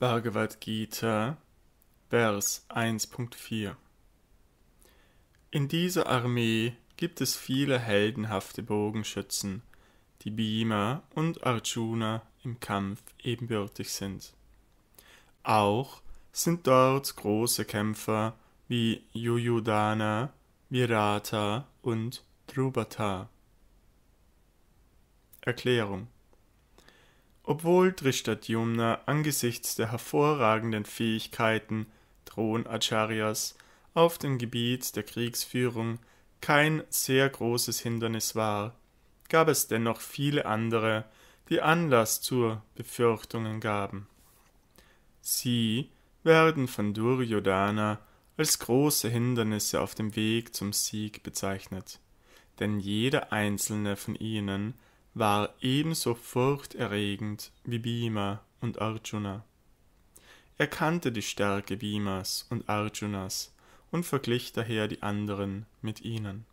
Bhagavad Gita, Vers 1.4 In dieser Armee gibt es viele heldenhafte Bogenschützen, die Bhima und Arjuna im Kampf ebenbürtig sind. Auch sind dort große Kämpfer wie Yuyudana, Virata und Drubata. Erklärung obwohl Dhrištadjumna angesichts der hervorragenden Fähigkeiten Dronacharyas auf dem Gebiet der Kriegsführung kein sehr großes Hindernis war, gab es dennoch viele andere, die Anlass zu Befürchtungen gaben. Sie werden von Duryodhana als große Hindernisse auf dem Weg zum Sieg bezeichnet, denn jeder einzelne von ihnen war ebenso furchterregend wie Bhima und Arjuna. Er kannte die Stärke Bhimas und Arjunas und verglich daher die anderen mit ihnen.